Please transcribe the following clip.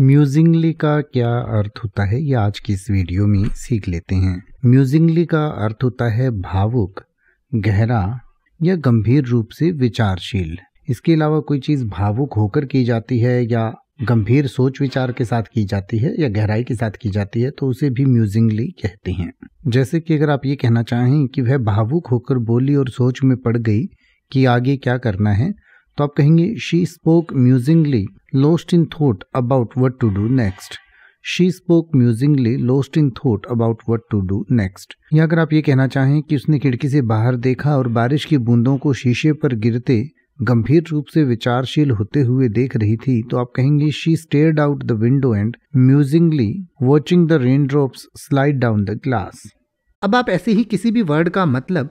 म्यूजिंगली का क्या अर्थ होता है ये आज की इस वीडियो में सीख लेते हैं म्यूजिंगली का अर्थ होता है भावुक गहरा या गंभीर रूप से विचारशील इसके अलावा कोई चीज़ भावुक होकर की जाती है या गंभीर सोच विचार के साथ की जाती है या गहराई के साथ की जाती है तो उसे भी म्यूजिंगली कहते हैं जैसे कि अगर आप ये कहना चाहें कि वह भावुक होकर बोली और सोच में पड़ गई कि आगे क्या करना है तो आप कहेंगे she spoke musingly lost in thought about what to do next she spoke musingly lost in thought about what to do next या अगर आप ये कहना चाहें कि उसने खिड़की से बाहर देखा और बारिश की बूंदों को शीशे पर गिरते गंभीर रूप से विचारशील होते हुए देख रही थी तो आप कहेंगे she stared out the window and musingly watching the rain slide down the glass अब आप ऐसे ही किसी भी वर्ड का मतलब